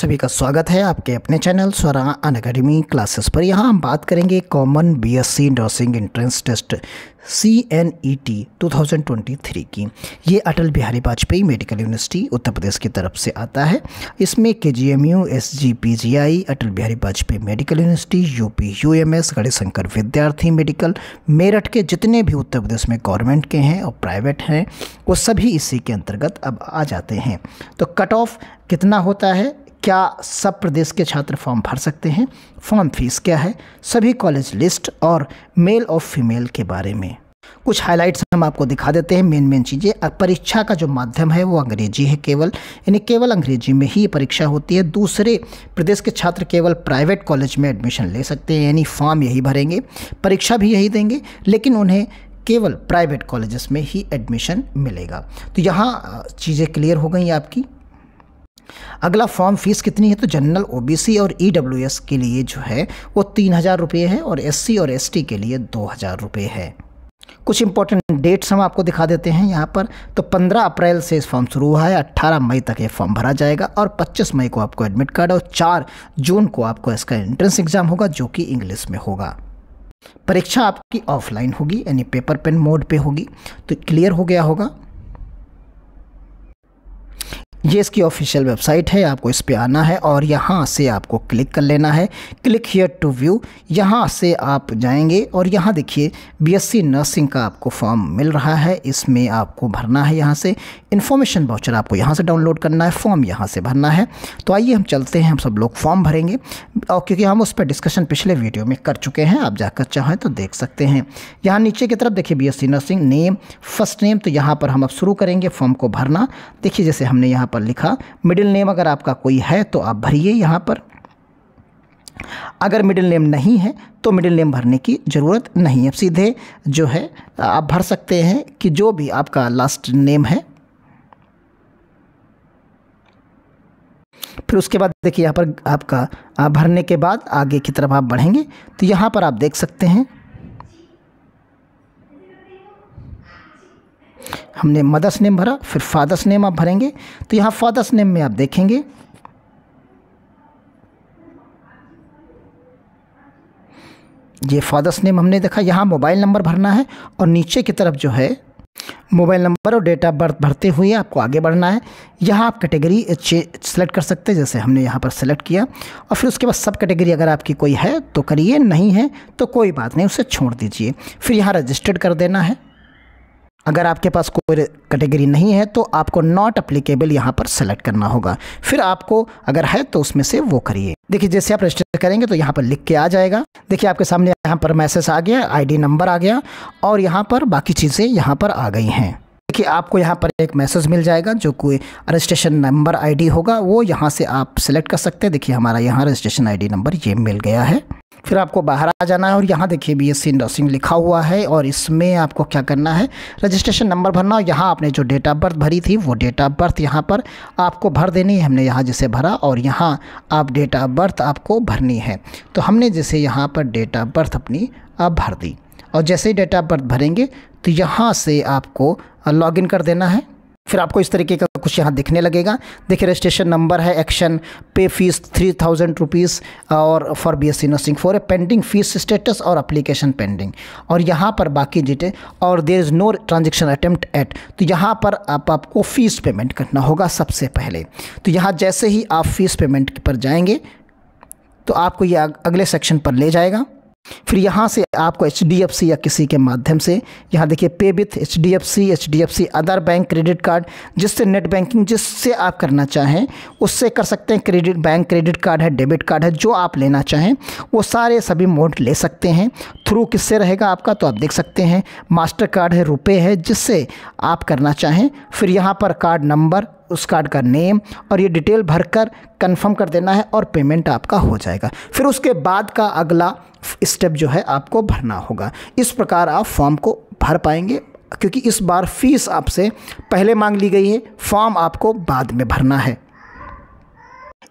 सभी का स्वागत है आपके अपने चैनल स्वरा अन अकेडमी क्लासेस पर यहाँ हम बात करेंगे common BSc nursing entrance test C N E T two thousand twenty three की ये अटल बिहारी वाजपेयी मेडिकल यूनिवर्सिटी उत्तर प्रदेश की तरफ से आता है इसमें K G M U S G P G I Atal Bihari Vajpayee medical university U P U M S Ganeshshankar Vidyarthi medical Meerut के जितने भी उत्तर प्रदेश में गवर्नमेंट के हैं और प्राइवेट हैं वो सभी इसी के अंतर्गत अब आ जाते हैं तो कट ऑफ कितना होता है क्या सब प्रदेश के छात्र फॉर्म भर सकते हैं फॉर्म फीस क्या है सभी कॉलेज लिस्ट और मेल और फीमेल के बारे में कुछ हाइलाइट्स हम आपको दिखा देते हैं मेन मेन चीज़ें परीक्षा का जो माध्यम है वो अंग्रेजी है केवल यानी केवल अंग्रेजी में ही परीक्षा होती है दूसरे प्रदेश के छात्र केवल प्राइवेट कॉलेज में एडमिशन ले सकते हैं यानी फॉर्म यही भरेंगे परीक्षा भी यही देंगे लेकिन उन्हें केवल प्राइवेट कॉलेजेस में ही एडमिशन मिलेगा तो यहाँ चीज़ें क्लियर हो गई आपकी अगला फॉर्म फीस कितनी है तो जनरल ओबीसी और ईडब्ल्यूएस e के लिए जो है वो तीन हज़ार रुपये है और एससी और एसटी के लिए दो हज़ार रुपये है कुछ इंपॉर्टेंट डेट्स हम आपको दिखा देते हैं यहाँ पर तो 15 अप्रैल से इस फॉर्म शुरू हुआ है 18 मई तक ये फॉर्म भरा जाएगा और 25 मई को आपको एडमिट कार्ड और 4 जून को आपको इसका एंट्रेंस एग्ज़ाम होगा जो कि इंग्लिश में होगा परीक्षा आपकी ऑफलाइन होगी यानी पेपर पेन मोड पे होगी तो क्लियर हो गया होगा ये इसकी ऑफिशियल वेबसाइट है आपको इस पर आना है और यहाँ से आपको क्लिक कर लेना है क्लिक हियर टू व्यू यहाँ से आप जाएंगे और यहाँ देखिए बीएससी नर्सिंग का आपको फॉर्म मिल रहा है इसमें आपको भरना है यहाँ से इन्फॉर्मेशन बाउचर आपको यहाँ से डाउनलोड करना है फॉर्म यहाँ से भरना है तो आइए हम चलते हैं हम सब लोग फॉर्म भरेंगे और क्योंकि हम उस पर डिस्कशन पिछले वीडियो में कर चुके हैं आप जाकर चाहें तो देख सकते हैं यहाँ नीचे की तरफ देखिए B nursing name first name तो यहाँ पर हम अब शुरू करेंगे फॉर्म को भरना देखिए जैसे हमने यहाँ पर लिखा मिडिल नेम अगर आपका कोई है तो आप भरिए यहाँ पर अगर मिडिल नेम नहीं है तो मिडिल नेम भरने की ज़रूरत नहीं है सीधे जो है आप भर सकते हैं कि जो भी आपका लास्ट नेम है फिर उसके बाद देखिए यहाँ पर आपका भरने के बाद आगे की तरफ आप बढ़ेंगे तो यहाँ पर आप देख सकते हैं हमने मदर्स नेम भरा फिर फादर्स नेम आप भरेंगे तो यहाँ फादर्स नेम में आप देखेंगे ये फादर्स नेम हमने देखा यहाँ मोबाइल नंबर भरना है और नीचे की तरफ जो है मोबाइल नंबर और डेट ऑफ बर्थ भरते हुए आपको आगे बढ़ना है यहाँ आप कैटेगरी सेलेक्ट कर सकते हैं जैसे हमने यहाँ पर सेलेक्ट किया और फिर उसके बाद सब कैटेगरी अगर आपकी कोई है तो करिए नहीं है तो कोई बात नहीं उसे छोड़ दीजिए फिर यहाँ रजिस्टर्ड कर देना है अगर आपके पास कोई कैटेगरी नहीं है तो आपको नॉट अप्लीकेबल यहाँ पर सेलेक्ट करना होगा फिर आपको अगर है तो उसमें से वो करिए देखिए जैसे आप रजिस्टर करेंगे तो यहाँ पर लिख के आ जाएगा देखिए आपके सामने यहाँ पर मैसेज आ गया आईडी नंबर आ गया और यहाँ पर बाकी चीज़ें यहाँ पर आ गई हैं देखिए आपको यहाँ पर एक मैसेज मिल जाएगा जो कोई रजिस्ट्रेशन नंबर आईडी होगा वो यहाँ से आप सेलेक्ट कर सकते हैं देखिए हमारा यहाँ रजिस्ट्रेशन आईडी नंबर ये मिल गया है फिर आपको बाहर आ जाना है और यहाँ देखिए बी एस सी लिखा हुआ है और इसमें आपको क्या करना है रजिस्ट्रेशन नंबर भरना और यहाँ आपने जो डेट ऑफ बर्थ भरी थी वो डेट ऑफ बर्थ यहाँ पर आपको भर देनी है हमने यहाँ जैसे भरा और यहाँ आप डेट ऑफ बर्थ आपको भरनी है तो हमने जैसे यहाँ पर डेट ऑफ बर्थ अपनी आप भर दी और जैसे ही डेट ऑफ बर्थ भरेंगे तो यहाँ से आपको लॉगिन कर देना है फिर आपको इस तरीके का कुछ यहाँ दिखने लगेगा देखिए रजिस्ट्रेशन नंबर है action pay fees three thousand rupees और for B S nursing for A pending fees status और अप्लीकेशन पेंडिंग और यहाँ पर बाकी डिटेल और there is no transaction attempted तो यहाँ पर आप आपको फ़ीस पेमेंट करना होगा सबसे पहले तो यहाँ जैसे ही आप फीस पेमेंट पर जाएंगे तो आपको ये अगले सेक्शन पर ले जाएगा फिर यहाँ से आपको एच या किसी के माध्यम से यहाँ देखिए pay with H D F C H D F C other bank credit card जिससे नेट बैंकिंग जिससे आप करना चाहें उससे कर सकते हैं क्रेडिट बैंक क्रेडिट कार्ड है डेबिट कार्ड है जो आप लेना चाहें वो सारे सभी मोड ले सकते हैं थ्रू किससे रहेगा आपका तो आप देख सकते हैं मास्टर कार्ड है रुपये है जिससे आप करना चाहें फिर यहाँ पर कार्ड नंबर उस कार्ड का नेम और ये डिटेल भरकर कंफर्म कर देना है और पेमेंट आपका हो जाएगा फिर उसके बाद का अगला स्टेप जो है आपको भरना होगा इस प्रकार आप फॉर्म को भर पाएंगे क्योंकि इस बार फीस आपसे पहले मांग ली गई है फॉर्म आपको बाद में भरना है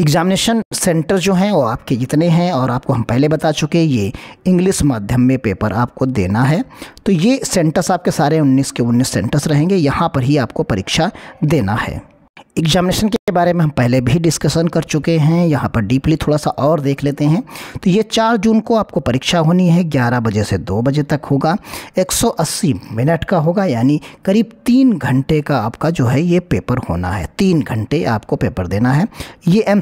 एग्जामिनेशन सेंटर जो हैं वो आपके जितने हैं और आपको हम पहले बता चुके हैं ये इंग्लिश माध्यम में पेपर आपको देना है तो ये सेंटर्स आपके सारे 19 के 19 सेंटर्स रहेंगे यहाँ पर ही आपको परीक्षा देना है एग्जामिनेशन के बारे में हम पहले भी डिस्कशन कर चुके हैं यहाँ पर डीपली थोड़ा सा और देख लेते हैं तो ये चार जून को आपको परीक्षा होनी है ग्यारह बजे से दो बजे तक होगा 180 मिनट का होगा यानी करीब तीन घंटे का आपका जो है ये पेपर होना है तीन घंटे आपको पेपर देना है ये एम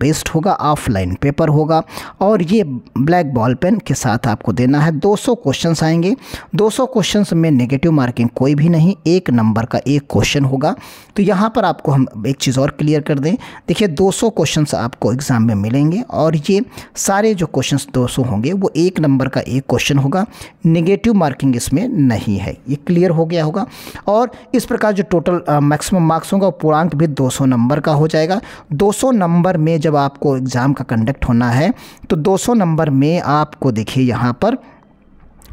बेस्ड होगा ऑफलाइन पेपर होगा और ये ब्लैक बॉल पेन के साथ आपको देना है 200 क्वेश्चन आएंगे सौ क्वेश्चन में नेगेटिव मार्किंग कोई भी नहीं एक नंबर का एक क्वेश्चन होगा तो यहाँ पर आपको हम एक चीज़ और क्लियर कर दें देखिए 200 क्वेश्चन आपको एग्ज़ाम में मिलेंगे और ये सारे जो क्वेश्चंस 200 होंगे वो एक नंबर का एक क्वेश्चन होगा नेगेटिव मार्किंग इसमें नहीं है ये क्लियर हो गया होगा और इस प्रकार जो टोटल मैक्सिमम मार्क्स होगा पूर्णांक भी दो नंबर का हो जाएगा दो नंबर में जब आपको एग्ज़ाम का कंडक्ट होना है तो दो नंबर में आपको देखिए यहाँ पर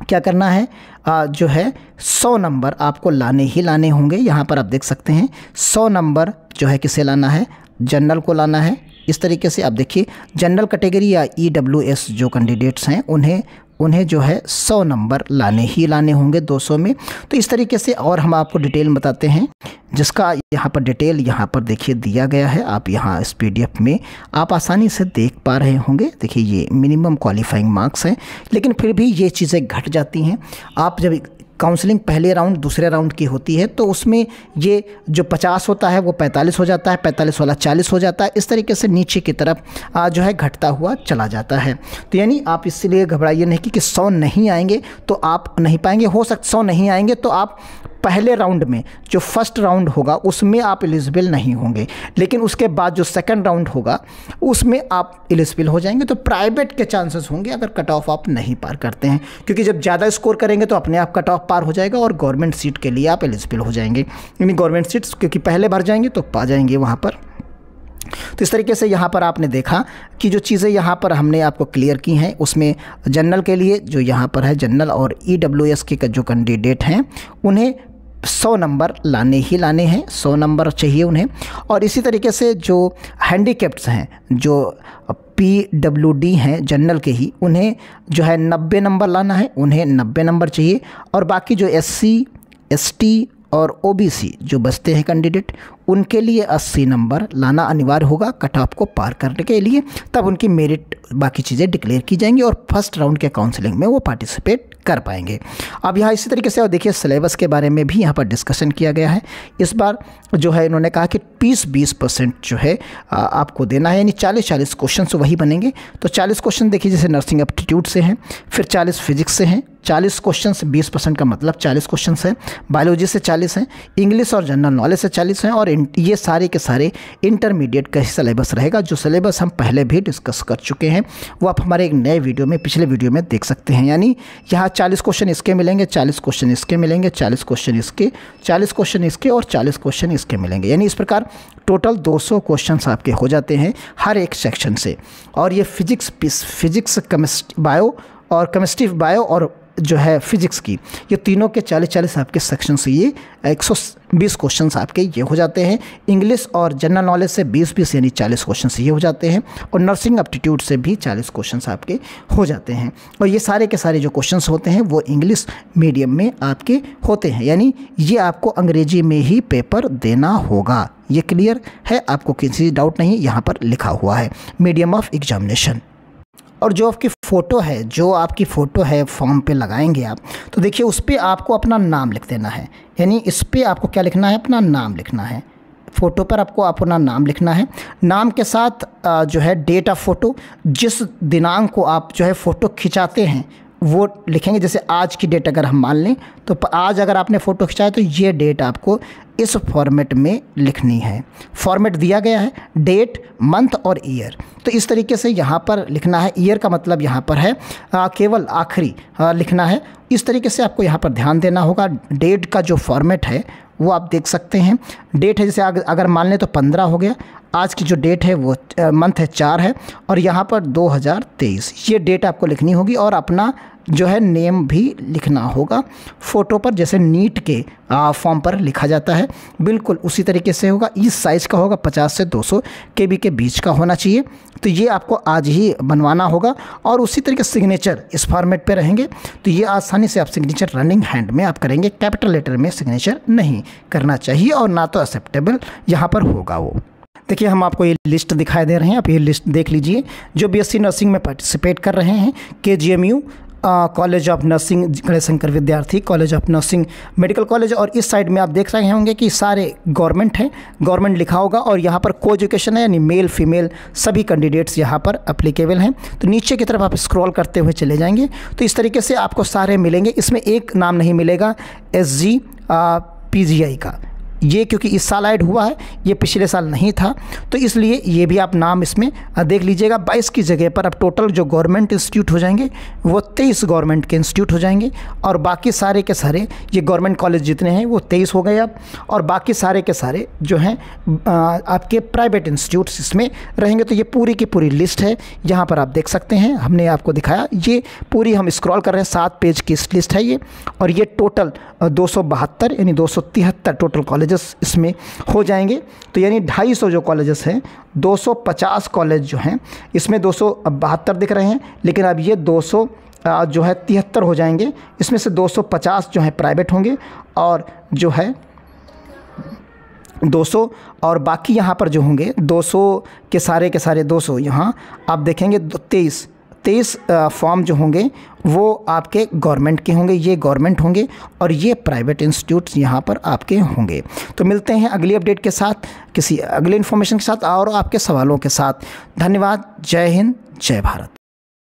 क्या करना है आ, जो है सौ नंबर आपको लाने ही लाने होंगे यहाँ पर आप देख सकते हैं सौ नंबर जो है किसे लाना है जनरल को लाना है इस तरीके से आप देखिए जनरल कैटेगरी या ई डब्ल्यू एस जो कैंडिडेट्स हैं उन्हें उन्हें जो है सौ नंबर लाने ही लाने होंगे 200 में तो इस तरीके से और हम आपको डिटेल बताते हैं जिसका यहाँ पर डिटेल यहाँ पर देखिए दिया गया है आप यहाँ इस पी में आप आसानी से देख पा रहे होंगे देखिए ये मिनिमम क्वालिफाइंग मार्क्स हैं लेकिन फिर भी ये चीज़ें घट जाती हैं आप जब काउंसलिंग पहले राउंड दूसरे राउंड की होती है तो उसमें ये जो पचास होता है वो पैंतालीस हो जाता है पैंतालीस वाला चालीस हो जाता है इस तरीके से नीचे की तरफ जो है घटता हुआ चला जाता है तो यानी आप इसलिए घबराइए नहीं कि, कि सौ नहीं आएंगे तो आप नहीं पाएंगे हो सकता सौ नहीं आएंगे तो आप पहले राउंड में जो फर्स्ट राउंड होगा उसमें आप एलिजिबल नहीं होंगे लेकिन उसके बाद जो सेकेंड राउंड होगा उसमें आप एलिजिबल हो जाएंगे तो प्राइवेट के चांसेस होंगे अगर कट ऑफ आप नहीं पार करते हैं क्योंकि जब ज़्यादा स्कोर करेंगे तो अपने आप कट ऑफ पार हो जाएगा और गवर्नमेंट सीट के लिए आप एलिजिबल हो जाएंगे यानी गवर्नमेंट सीट्स क्योंकि पहले भर जाएंगे तो पा जाएंगे वहाँ पर तो इस तरीके से यहाँ पर आपने देखा कि जो चीज़ें यहाँ पर हमने आपको क्लियर की हैं उसमें जनरल के लिए जो यहाँ पर है जनरल और ई e के जो कैंडिडेट हैं उन्हें सौ नंबर लाने ही लाने हैं सौ नंबर चाहिए उन्हें और इसी तरीके से जो हैंडीकेप्ट्स हैं जो पी डब्ल्यू डी हैं जनरल के ही उन्हें जो है नब्बे नंबर लाना है उन्हें नब्बे नंबर चाहिए और बाकी जो एस सी एस टी और ओ बी सी जो बचते हैं कैंडिडेट उनके लिए 80 नंबर लाना अनिवार्य होगा कट ऑफ को पार करने के लिए तब उनकी मेरिट बाकी चीज़ें डिक्लेयर की जाएंगी और फर्स्ट राउंड के काउंसलिंग में वो पार्टिसिपेट कर पाएंगे अब यहाँ इसी तरीके से और देखिए सिलेबस के बारे में भी यहाँ पर डिस्कशन किया गया है इस बार जो है इन्होंने कहा कि बीस बीस परसेंट जो है आपको देना है यानी चालीस चालीस क्वेश्चन वही बनेंगे तो चालीस क्वेश्चन देखिए जैसे नर्सिंग एप्टीट्यूड से हैं फिर चालीस फिजिक्स से हैं चालीस क्वेश्चन बीस परसेंट का मतलब चालीस क्वेश्चन हैं बायोलॉजी से चालीस हैं इंग्लिश और जनरल नॉलेज से चालीस हैं और ये सारे के सारे इंटरमीडिएट का सिलेबस रहेगा जो सिलेबस हम पहले भी डिस्कस कर चुके हैं वो आप हमारे एक नए वीडियो में पिछले वीडियो में देख सकते हैं यानी यहाँ चालीस क्वेश्चन इसके मिलेंगे चालीस क्वेश्चन इसके मिलेंगे चालीस क्वेश्चन इसके चालीस क्वेश्चन इसके और चालीस क्वेश्चन इसके मिलेंगे यानी इस प्रकार टोटल 200 क्वेश्चन आपके हो जाते हैं हर एक सेक्शन से और ये फिजिक्स फिजिक्स केमिस्ट्री बायो और केमिस्ट्री बायो और जो है फिजिक्स की ये तीनों के चालीस चालीस आपके सेक्शन से ये एक सौ बीस क्वेश्चन आपके ये हो जाते हैं इंग्लिश और जनरल नॉलेज से बीस बीस यानी चालीस क्वेश्चन ये हो जाते हैं और नर्सिंग एप्टीट्यूड से भी चालीस क्वेश्चन आपके हो जाते हैं और ये सारे के सारे जो क्वेश्चन होते हैं वो इंग्लिश मीडियम में आपके होते हैं यानी ये आपको अंग्रेजी में ही पेपर देना होगा ये क्लियर है आपको किसी डाउट नहीं यहाँ पर लिखा हुआ है मीडियम ऑफ एग्जामिनेशन और जो आपकी फ़ोटो है जो आपकी फ़ोटो है फॉर्म पे लगाएंगे आप तो देखिए उस पर आपको अपना नाम लिख देना है यानी इस पर आपको क्या लिखना है अपना नाम लिखना है फ़ोटो पर आपको अपना नाम लिखना है नाम के साथ जो है डेट ऑफ फ़ोटो जिस दिनांक को आप जो है फ़ोटो खिंचाते हैं वो लिखेंगे जैसे आज की डेट अगर हम मान लें तो आज अगर आपने फ़ोटो खिंचाया तो ये डेट आपको इस फॉर्मेट में लिखनी है फॉर्मेट दिया गया है डेट मंथ और ईयर तो इस तरीके से यहाँ पर लिखना है ईयर का मतलब यहाँ पर है आ, केवल आखिरी लिखना है इस तरीके से आपको यहाँ पर ध्यान देना होगा डेट का जो फॉर्मेट है वो आप देख सकते हैं डेट है जैसे अगर मान लें तो पंद्रह हो गया आज की जो डेट है वो मंथ है चार है और यहाँ पर 2023 ये डेट आपको लिखनी होगी और अपना जो है नेम भी लिखना होगा फ़ोटो पर जैसे नीट के फॉर्म पर लिखा जाता है बिल्कुल उसी तरीके से होगा इस साइज़ का होगा 50 से 200 सौ के बी के बीच का होना चाहिए तो ये आपको आज ही बनवाना होगा और उसी तरीके सिग्नेचर इस फॉर्मेट पे रहेंगे तो ये आसानी से आप सिग्नेचर रनिंग हैंड में आप करेंगे कैपिटल लेटर में सिग्नेचर नहीं करना चाहिए और ना तो एक्सेप्टेबल यहाँ पर होगा वो देखिए हम आपको ये लिस्ट दिखाई दे रहे हैं आप ये लिस्ट देख लीजिए जो बीएससी नर्सिंग में पार्टिसिपेट कर रहे हैं K G college of nursing Ganeshshankar Vidyarthi college of nursing medical college और इस साइड में आप देख रहे होंगे कि सारे गवर्नमेंट हैं गवर्नमेंट लिखा होगा और यहाँ पर को एजुकेशन है यानी मेल फीमेल सभी कैंडिडेट्स यहाँ पर अप्लीकेबल हैं तो नीचे की तरफ आप स्क्रॉल करते हुए चले जाएंगे तो इस तरीके से आपको सारे मिलेंगे इसमें एक नाम नहीं मिलेगा एस जी पी जी आई का ये क्योंकि इस साल ऐड हुआ है ये पिछले साल नहीं था तो इसलिए ये भी आप नाम इसमें देख लीजिएगा बाईस की जगह पर अब टोटल जो गवर्नमेंट इंस्टीट्यूट हो जाएंगे वो तेईस गवर्नमेंट के इंस्टीट्यूट हो जाएंगे और बाकी सारे के सारे ये गवर्नमेंट कॉलेज जितने हैं वो तेईस हो गए अब और बाकी सारे के सारे जो हैं आपके प्राइवेट इंस्टीट्यूट्स इसमें रहेंगे तो ये पूरी की पूरी लिस्ट है यहाँ पर आप देख सकते हैं हमने आपको दिखाया ये पूरी हम स्क्रॉल कर रहे हैं सात पेज की इस लिस्ट है ये और ये टोटल दो यानी दो टोटल कॉलेज कॉलेजेस इसमें हो जाएंगे तो यानी ढाई सौ जो कॉलेजेस हैं 250 कॉलेज जो हैं इसमें दो दिख रहे हैं लेकिन अब ये 200 जो है तिहत्तर हो जाएंगे इसमें से 250 जो है प्राइवेट होंगे और जो है 200 और बाकी यहाँ पर जो होंगे 200 के सारे के सारे 200 सौ यहाँ आप देखेंगे तेईस तेईस फॉर्म जो होंगे वो आपके गवर्नमेंट के होंगे ये गवर्नमेंट होंगे और ये प्राइवेट इंस्टीट्यूट्स यहाँ पर आपके होंगे तो मिलते हैं अगली अपडेट के साथ किसी अगले इन्फॉर्मेशन के साथ और आपके सवालों के साथ धन्यवाद जय हिंद जय भारत